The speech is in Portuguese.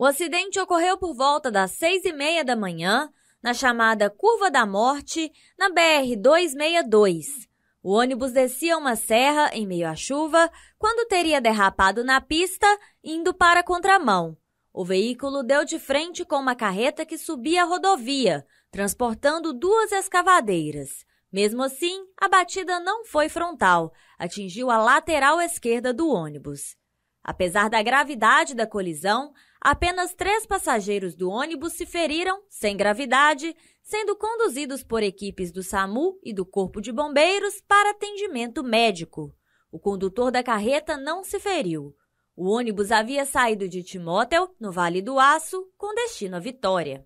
O acidente ocorreu por volta das seis e meia da manhã, na chamada Curva da Morte, na BR-262. O ônibus descia uma serra em meio à chuva quando teria derrapado na pista, indo para a contramão. O veículo deu de frente com uma carreta que subia a rodovia, transportando duas escavadeiras. Mesmo assim, a batida não foi frontal, atingiu a lateral esquerda do ônibus. Apesar da gravidade da colisão, Apenas três passageiros do ônibus se feriram, sem gravidade, sendo conduzidos por equipes do SAMU e do Corpo de Bombeiros para atendimento médico. O condutor da carreta não se feriu. O ônibus havia saído de Timóteo, no Vale do Aço, com destino à Vitória.